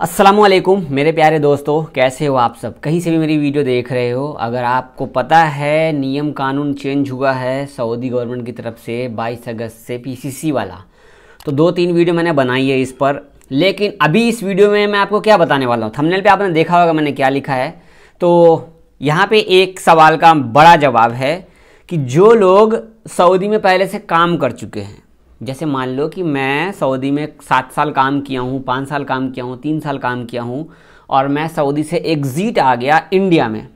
असलम मेरे प्यारे दोस्तों कैसे हो आप सब कहीं से भी मेरी वीडियो देख रहे हो अगर आपको पता है नियम कानून चेंज हुआ है सऊदी गवर्नमेंट की तरफ से 22 अगस्त से पीसीसी वाला तो दो तीन वीडियो मैंने बनाई है इस पर लेकिन अभी इस वीडियो में मैं आपको क्या बताने वाला हूँ थंबनेल पे आपने देखा होगा मैंने क्या लिखा है तो यहाँ पर एक सवाल का बड़ा जवाब है कि जो लोग सऊदी में पहले से काम कर चुके हैं जैसे मान लो कि मैं सऊदी में सात साल काम किया हूँ पाँच साल काम किया हूँ तीन साल काम किया हूँ और मैं सऊदी से एग्ज़िट आ गया इंडिया में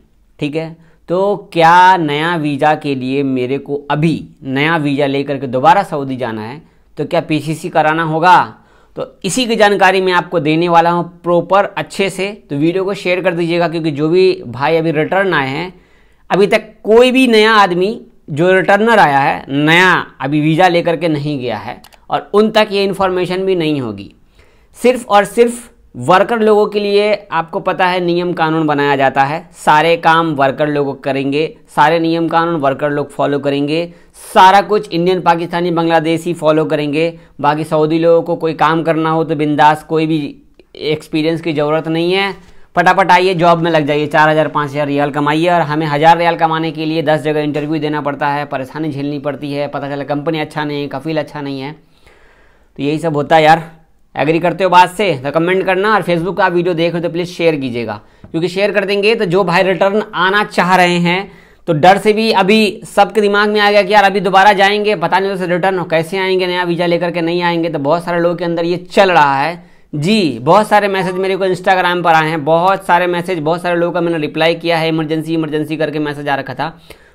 ठीक है तो क्या नया वीज़ा के लिए मेरे को अभी नया वीज़ा लेकर के दोबारा सऊदी जाना है तो क्या पीसीसी कराना होगा तो इसी की जानकारी मैं आपको देने वाला हूँ प्रॉपर अच्छे से तो वीडियो को शेयर कर दीजिएगा क्योंकि जो भी भाई अभी रिटर्न आए हैं अभी तक कोई भी नया आदमी जो रिटर्नर आया है नया अभी वीज़ा लेकर के नहीं गया है और उन तक ये इन्फॉर्मेशन भी नहीं होगी सिर्फ और सिर्फ वर्कर लोगों के लिए आपको पता है नियम कानून बनाया जाता है सारे काम वर्कर लोग करेंगे सारे नियम कानून वर्कर लोग फॉलो करेंगे सारा कुछ इंडियन पाकिस्तानी बांग्लादेशी फॉलो करेंगे बाकी सऊदी लोगों को कोई काम करना हो तो बिंदास कोई भी एक्सपीरियंस की ज़रूरत नहीं है फटाफट आइए जॉब में लग जाइए चार हज़ार पाँच हज़ार रियाल कमाइए और हमें हज़ार रियाल कमाने के लिए दस जगह इंटरव्यू देना पड़ता है परेशानी झेलनी पड़ती है पता चला कंपनी अच्छा नहीं है कफील अच्छा नहीं है तो यही सब होता है यार एग्री करते हो बात से तो कमेंट करना और फेसबुक का वीडियो देख रहे हो तो प्लीज़ शेयर कीजिएगा क्योंकि शेयर कर देंगे तो जो भाई रिटर्न आना चाह रहे हैं तो डर से भी अभी सबके दिमाग में आ गया कि यार अभी दोबारा जाएंगे पता नहीं उसे रिटर्न कैसे आएंगे नया वीज़ा लेकर के नहीं आएंगे तो बहुत सारे लोगों के अंदर ये चल रहा है जी बहुत सारे मैसेज मेरे को इंस्टाग्राम पर आए हैं बहुत सारे मैसेज बहुत सारे लोगों का मैंने रिप्लाई किया है इमरजेंसी इमरजेंसी करके मैसेज आ रखा था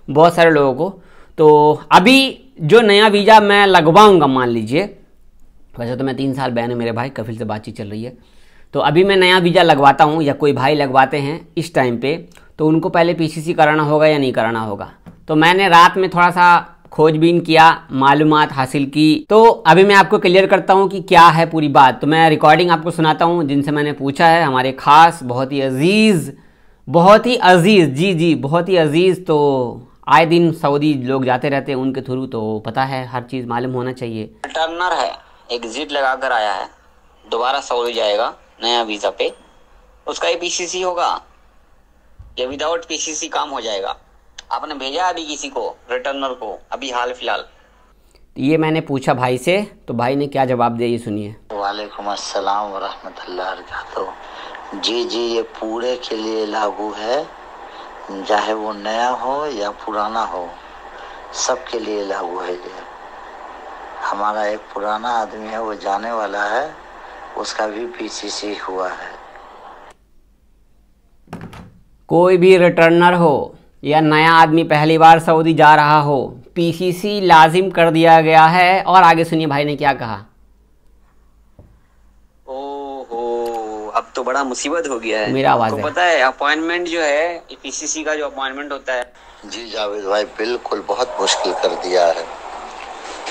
बहुत सारे लोगों को तो अभी जो नया वीज़ा मैं लगवाऊंगा मान लीजिए वैसे तो मैं तीन साल बहन है मेरे भाई कफिल से बातचीत चल रही है तो अभी मैं नया वीज़ा लगवाता हूँ या कोई भाई लगवाते हैं इस टाइम पे तो उनको पहले पीसीसी कराना होगा या नहीं कराना होगा तो मैंने रात में थोड़ा सा खोजबीन किया मालूम हासिल की तो अभी मैं आपको क्लियर करता हूँ कि क्या है पूरी बात तो मैं रिकॉर्डिंग आपको सुनाता हूँ जिनसे मैंने पूछा है हमारे खास बहुत ही अजीज़ बहुत ही अजीज़ जी जी बहुत ही अजीज़ तो आए दिन सऊदी लोग जाते रहते हैं उनके थ्रू तो पता है हर चीज़ मालूम होना चाहिए टर्नर है एग्जिट लगा कर आया है दोबारा सऊदी जाएगा नया वीज़ा पे उसका ये पीसीसी होगा या विदाउट पीसीसी काम हो जाएगा आपने भेजा अभी किसी को रिटर्नर को अभी हाल फिलहाल ये मैंने पूछा भाई से तो भाई ने क्या जवाब दिया ये सुनिए वालेकुम अस्सलाम वरहमतुल्लाह जी जी ये पूरे के लिए लागू है चाहे वो नया हो या पुराना हो के लिए लागू है ये हमारा एक पुराना आदमी है वो जाने वाला है उसका भी पीसीसी हुआ है कोई भी रिटर्नर हो या नया आदमी पहली बार सऊदी जा रहा हो पीसीसी लाजिम कर दिया गया है और आगे सुनिए भाई ने क्या कहा ओहो अब तो बड़ा मुसीबत हो गया है मेरा आवाज पता है अपॉइंटमेंट जो है पीसीसी का जो अपॉइंटमेंट होता है जी जावेद भाई बिल्कुल बहुत मुश्किल कर दिया है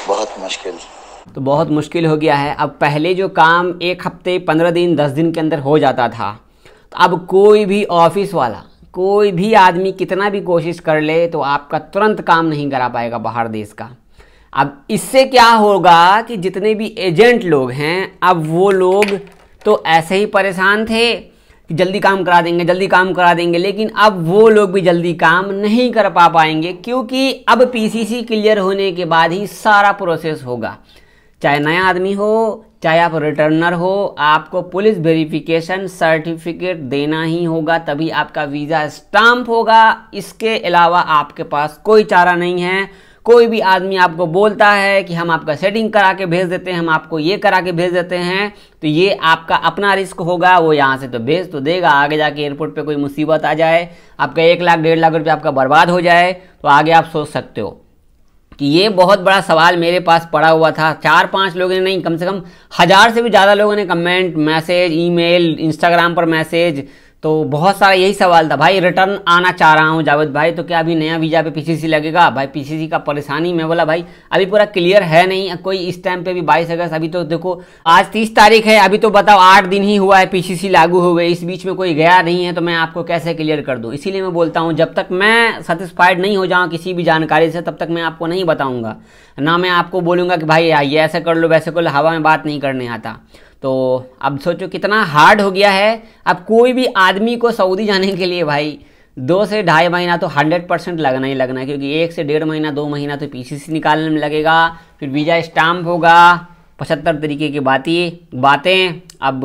बहुत मुश्किल तो बहुत मुश्किल हो गया है अब पहले जो काम एक हफ्ते पंद्रह दिन दस दिन के अंदर हो जाता था तो अब कोई भी ऑफिस वाला कोई भी आदमी कितना भी कोशिश कर ले तो आपका तुरंत काम नहीं करा पाएगा बाहर देश का अब इससे क्या होगा कि जितने भी एजेंट लोग हैं अब वो लोग तो ऐसे ही परेशान थे कि जल्दी काम करा देंगे जल्दी काम करा देंगे लेकिन अब वो लोग भी जल्दी काम नहीं कर पा पाएंगे क्योंकि अब पीसीसी क्लियर होने के बाद ही सारा प्रोसेस होगा चाहे नया आदमी हो चाहे आप रिटर्नर हो आपको पुलिस वेरिफिकेशन सर्टिफिकेट देना ही होगा तभी आपका वीज़ा स्टाम्प होगा इसके अलावा आपके पास कोई चारा नहीं है कोई भी आदमी आपको बोलता है कि हम आपका सेटिंग करा के भेज देते हैं हम आपको ये करा के भेज देते हैं तो ये आपका अपना रिस्क होगा वो यहाँ से तो भेज तो देगा आगे जाके एयरपोर्ट पे कोई मुसीबत आ जाए आपका एक लाख डेढ़ लाख रुपया आपका बर्बाद हो जाए तो आगे आप सोच सकते हो कि ये बहुत बड़ा सवाल मेरे पास पड़ा हुआ था चार पांच लोगों ने नहीं कम से कम हज़ार से भी ज़्यादा लोगों ने कमेंट मैसेज ईमेल इंस्टाग्राम पर मैसेज तो बहुत सारा यही सवाल था भाई रिटर्न आना चाह रहा हूँ जावेद भाई तो क्या अभी नया वीज़ा पे पीसीसी लगेगा भाई पीसीसी का परेशानी मैं बोला भाई अभी पूरा क्लियर है नहीं कोई इस टाइम पे भी बाईस अगस्त अभी तो देखो आज तीस तारीख है अभी तो बताओ आठ दिन ही हुआ है पीसीसी लागू हो गए इस बीच में कोई गया नहीं है तो मैं आपको कैसे क्लियर कर दूँ इसीलिए मैं बोलता हूँ जब तक मैं सेटिस्फाइड नहीं हो जाऊँ किसी भी जानकारी से तब तक मैं आपको नहीं बताऊँगा ना मैं आपको बोलूँगा कि भाई ये ऐसा कर लो वैसे कर लो हवा में बात नहीं करने आता तो अब सोचो कितना हार्ड हो गया है अब कोई भी आदमी को सऊदी जाने के लिए भाई दो से ढाई महीना तो हंड्रेड परसेंट लगना ही लगना है क्योंकि एक से डेढ़ महीना दो महीना तो पीसीसी निकालने में लगेगा फिर वीज़ा स्टाम्प होगा पचहत्तर तरीके की बाती बातें अब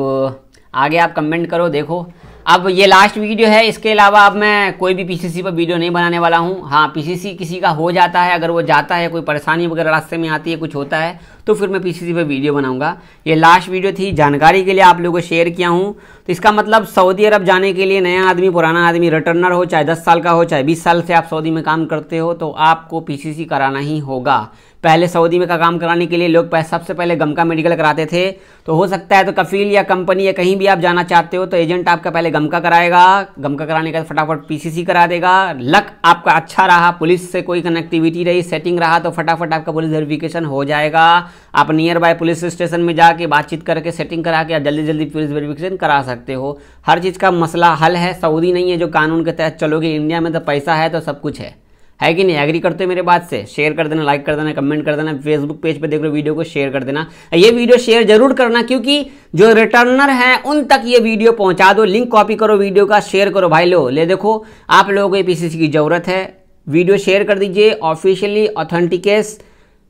आगे आप कमेंट करो देखो अब ये लास्ट वीडियो है इसके अलावा अब मैं कोई भी पीसीसी पर वीडियो नहीं बनाने वाला हूँ हाँ पीसीसी किसी का हो जाता है अगर वो जाता है कोई परेशानी वगैरह रास्ते में आती है कुछ होता है तो फिर मैं पीसीसी पर वीडियो बनाऊंगा ये लास्ट वीडियो थी जानकारी के लिए आप लोगों को शेयर किया हूँ तो इसका मतलब सऊदी अरब जाने के लिए नया आदमी पुराना आदमी रिटर्नर हो चाहे दस साल का हो चाहे बीस साल से आप सऊदी में काम करते हो तो आपको पीसीसी कराना ही होगा पहले सऊदी में का काम कराने के लिए लोग सबसे पहले गमका मेडिकल कराते थे तो हो सकता है तो कफील या कंपनी या कहीं भी आप जाना चाहते हो तो एजेंट आपका पहले गमका कराएगा गमका कराने के बाद फटाफट पीसीसी करा देगा लक आपका अच्छा रहा पुलिस से कोई कनेक्टिविटी रही सेटिंग रहा तो फटाफट आपका पुलिस वेरिफिकेशन हो जाएगा आप नियर बाय पुलिस स्टेशन में जाके बातचीत करके सेटिंग करा के आप जल्दी जल्दी पुलिस वेरिफिकेशन करा सकते हो हर चीज़ का मसला हल है सऊदी नहीं है जो कानून के तहत चलोगे इंडिया में तो पैसा है तो सब कुछ है है कि नहीं एग्री करते हो मेरे बात से शेयर कर देना लाइक कर देना कमेंट कर देना फेसबुक पेज पे देख लो वीडियो को शेयर कर देना ये वीडियो शेयर जरूर करना क्योंकि जो रिटर्नर हैं उन तक ये वीडियो पहुंचा दो लिंक कॉपी करो वीडियो का शेयर करो भाई लो ले देखो आप लोगों को ए की ज़रूरत है वीडियो शेयर कर दीजिए ऑफिशियली ऑथेंटिकेस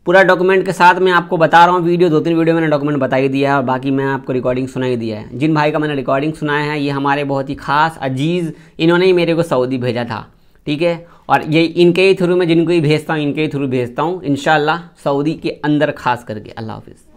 पूरा डॉक्यूमेंट के साथ मैं आपको बता रहा हूँ वीडियो दो तीन वीडियो मैंने डॉक्यूमेंट बता ही दिया है और बाकी मैं आपको रिकॉर्डिंग सुनाई दिया है जिन भाई का मैंने रिकॉर्डिंग सुनाया है ये हमारे बहुत ही खास अजीज़ इन्होंने ही मेरे को सऊदी भेजा था ठीक है और ये इनके ही थ्रू मैं जिनको ही भेजता हूँ इनके ही थ्रू भेजता हूँ इन सऊदी के अंदर खास करके अल्लाह हाफिज़